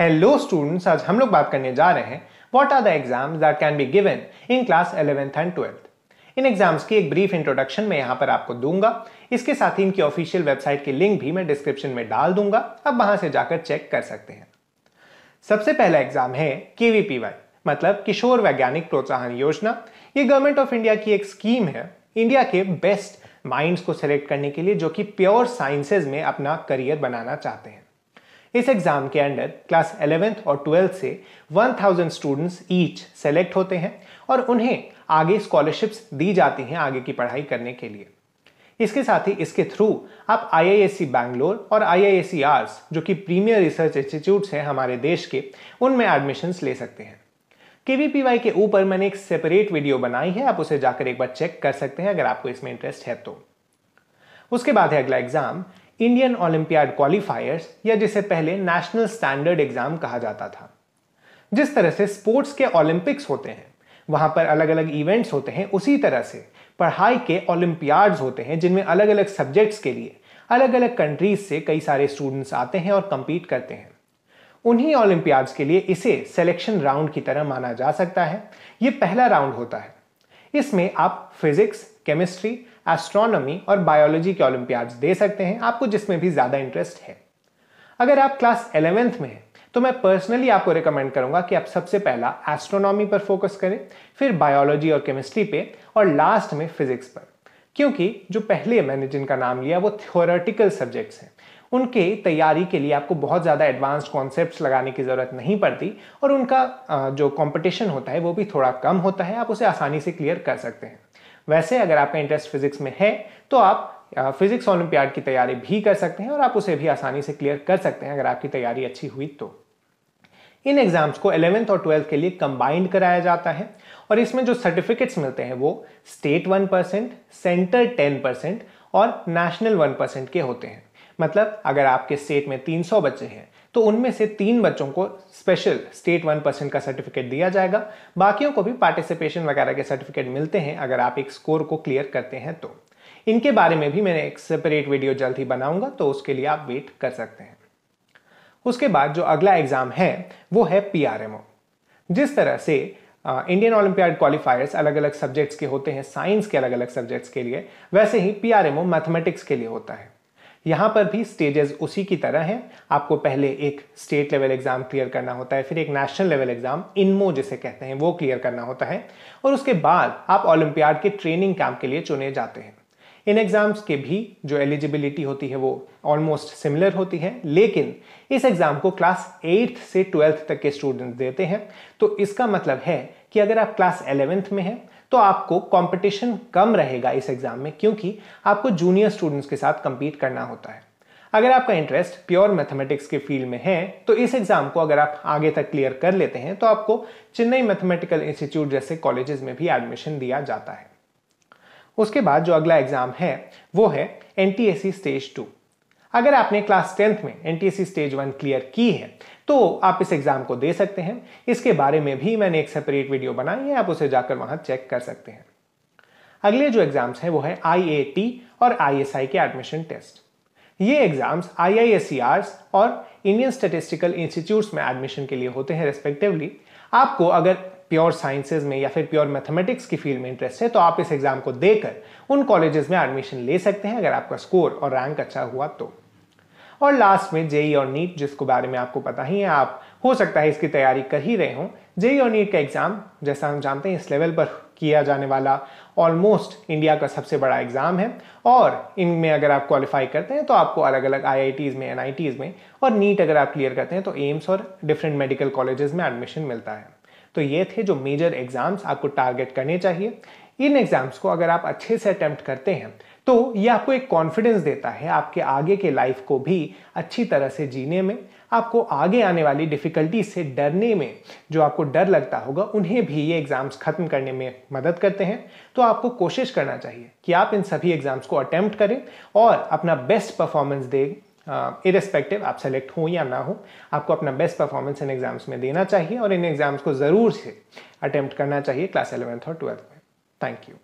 hello students आज हम लोग बात करने जा रहे हैं what are the exams that can be given in class eleventh and twelfth in exams की एक ब्रीफ इंट्रोडक्शन मैं यहाँ पर आपको दूंगा इसके साथ ही इनकी ऑफिशियल वेबसाइट की लिंक भी मैं डिस्क्रिप्शन में डाल दूंगा आप वहां से जाकर चेक कर सकते हैं सबसे पहला एग्जाम है केवीपीवाई मतलब किशोर वैज्ञानिक प्रोत्साहन योजना ये गवर्नमेंट ऑफ इंडिया की एक स्कीम है इंडिया के बेस्ट माइंड्स को सिलेक्ट करने के लिए जो कि प्योर साइंसेज में अपना करियर बनाना चाहते हैं इस एग्ज़ाम के अंडर क्लास एलेवेंथ और ट्वेल्थ से 1000 स्टूडेंट्स ईच सेलेक्ट होते हैं और उन्हें आगे स्कॉलरशिप्स दी जाती हैं आगे की पढ़ाई करने के लिए इसके साथ ही इसके थ्रू आप आईआईएससी बैंगलोर e और आईआईएससी आर्स e जो कि प्रीमियर रिसर्च इंस्टीट्यूट्स हैं हमारे देश के उनमें एडमिशन्स ले सकते हैं केवीपीवाई के ऊपर मैंने एक सेपरेट वीडियो बनाई है आप उसे जाकर एक बार चेक कर सकते हैं अगर आपको इसमें इंटरेस्ट है तो उसके बाद है अगला एग्जाम इंडियन ओलंपियाड क्वालिफायर्स या जिसे पहले नेशनल स्टैंडर्ड एग्जाम कहा जाता था जिस तरह से स्पोर्ट्स के ओलंपिक्स होते हैं वहाँ पर अलग अलग इवेंट्स होते हैं उसी तरह से पढ़ाई के ओलंपियाड्स होते हैं जिनमें अलग अलग सब्जेक्ट्स के लिए अलग अलग कंट्रीज से कई सारे स्टूडेंट्स आते हैं और कंपीट करते हैं उन्हीं ओलंपियाड्स के लिए इसे सेलेक्शन राउंड की तरह माना जा सकता है ये पहला राउंड होता है इसमें आप फिजिक्स केमिस्ट्री एस्ट्रोनॉमी और बायोलॉजी के ओलम्पियाड्स दे सकते हैं आपको जिसमें भी ज़्यादा इंटरेस्ट है अगर आप क्लास एलेवेंथ में हैं तो मैं पर्सनली आपको रिकमेंड करूंगा कि आप सबसे पहला एस्ट्रोनॉमी पर फोकस करें फिर बायोलॉजी और केमिस्ट्री पे और लास्ट में फिजिक्स पर क्योंकि जो पहले मैंने जिनका नाम लिया वो थ्योरेटिकल सब्जेक्ट्स हैं उनके तैयारी के लिए आपको बहुत ज़्यादा एडवांस्ड कॉन्सेप्ट लगाने की ज़रूरत नहीं पड़ती और उनका जो कॉम्पिटिशन होता है वो भी थोड़ा कम होता है आप उसे आसानी से क्लियर कर सकते हैं वैसे अगर आपका इंटरेस्ट फिजिक्स में है तो आप फिजिक्स ओलंपियाड की तैयारी भी कर सकते हैं और आप उसे भी आसानी से क्लियर कर सकते हैं अगर आपकी तैयारी अच्छी हुई तो इन एग्जाम्स को एलेवेंथ और ट्वेल्थ के लिए कंबाइंड कराया जाता है और इसमें जो सर्टिफिकेट्स मिलते हैं वो state one percent centre ten percent और नेशनल वन परसेंट के होते हैं मतलब अगर आपके स्टेट में 300 बच्चे हैं तो उनमें से तीन बच्चों को स्पेशल स्टेट वन परसेंट का सर्टिफिकेट दिया जाएगा बाकियों को भी पार्टिसिपेशन वगैरह के सर्टिफिकेट मिलते हैं अगर आप एक स्कोर को क्लियर करते हैं तो इनके बारे में भी मैंने एक सेपरेट वीडियो जल्द ही बनाऊंगा तो उसके लिए आप वेट कर सकते हैं उसके बाद जो अगला एग्जाम है वो है पी जिस तरह से इंडियन ओलंपियाड क्वालिफायर्स अलग अलग सब्जेक्ट्स के होते हैं साइंस के अलग अलग सब्जेक्ट्स के लिए वैसे ही पी मैथमेटिक्स के लिए होता है यहाँ पर भी स्टेजेस उसी की तरह हैं आपको पहले एक स्टेट लेवल एग्ज़ाम क्लियर करना होता है फिर एक नेशनल लेवल एग्ज़ाम इनमो जिसे कहते हैं वो क्लियर करना होता है और उसके बाद आप ओलंपियाड के ट्रेनिंग कैंप के लिए चुने जाते हैं इन एग्ज़ाम्स के भी जो एलिजिबिलिटी होती है वो ऑलमोस्ट सिमिलर होती है लेकिन इस एग्ज़ाम को क्लास एट्थ से ट्वेल्थ तक के स्टूडेंट्स देते हैं तो इसका मतलब है कि अगर आप क्लास एलेवेंथ में हैं तो आपको कंपटीशन कम रहेगा इस एग्ज़ाम में क्योंकि आपको जूनियर स्टूडेंट्स के साथ कम्पीट करना होता है अगर आपका इंटरेस्ट प्योर मैथमेटिक्स के फील्ड में है तो इस एग्जाम को अगर आप आगे तक क्लियर कर लेते हैं तो आपको चेन्नई मैथमेटिकल इंस्टीट्यूट जैसे कॉलेजेस में भी एडमिशन दिया जाता है उसके बाद जो अगला एग्जाम है वो है एन स्टेज टू अगर आपने क्लास टेंथ में एन स्टेज वन क्लियर की है तो आप इस एग्जाम को दे सकते हैं इसके बारे में भी मैंने एक सेपरेट वीडियो बनाई है आप उसे जाकर वहां चेक कर सकते हैं अगले जो एग्जाम्स हैं वो है आई और आई के एडमिशन टेस्ट ये एग्जाम्स आई e और इंडियन स्टेटिस्टिकल इंस्टीट्यूट में एडमिशन के लिए होते हैं रेस्पेक्टिवली आपको अगर प्योर साइंसेज में या फिर प्योर मैथमेटिक्स की फील्ड में इंटरेस्ट है तो आप इस एग्ज़ाम को देकर उन कॉलेजेस में एडमिशन ले सकते हैं अगर आपका स्कोर और रैंक अच्छा हुआ तो और लास्ट में जेई e और नीट जिसको बारे में आपको पता ही है आप हो सकता है इसकी तैयारी कर ही रहे हों जेई e और नीट का एग्ज़ाम जैसा हम जानते हैं इस लेवल पर किया जाने वाला ऑलमोस्ट इंडिया का सबसे बड़ा एग्ज़ाम है और इनमें अगर आप क्वालिफाई करते हैं तो आपको अलग अलग आई में एन में और नीट अगर आप क्लियर करते हैं तो एम्स और डिफरेंट मेडिकल कॉलेजेस में एडमिशन मिलता है तो ये थे जो मेजर एग्जाम्स आपको टारगेट करने चाहिए इन एग्जाम्स को अगर आप अच्छे से अटैम्प्ट करते हैं तो ये आपको एक कॉन्फिडेंस देता है आपके आगे के लाइफ को भी अच्छी तरह से जीने में आपको आगे आने वाली डिफ़िकल्टी से डरने में जो आपको डर लगता होगा उन्हें भी ये एग्ज़ाम्स ख़त्म करने में मदद करते हैं तो आपको कोशिश करना चाहिए कि आप इन सभी एग्ज़ाम्स को अटैम्प्ट करें और अपना बेस्ट परफॉर्मेंस दें इरेस्पेक्टिव uh, आप सेलेक्ट हो या ना हो आपको अपना बेस्ट परफॉर्मेंस इन एग्जाम्स में देना चाहिए और इन एग्जाम्स को ज़रूर से अटैम्प्ट करना चाहिए क्लास एलेवेंथ और ट्वेल्थ में थैंक यू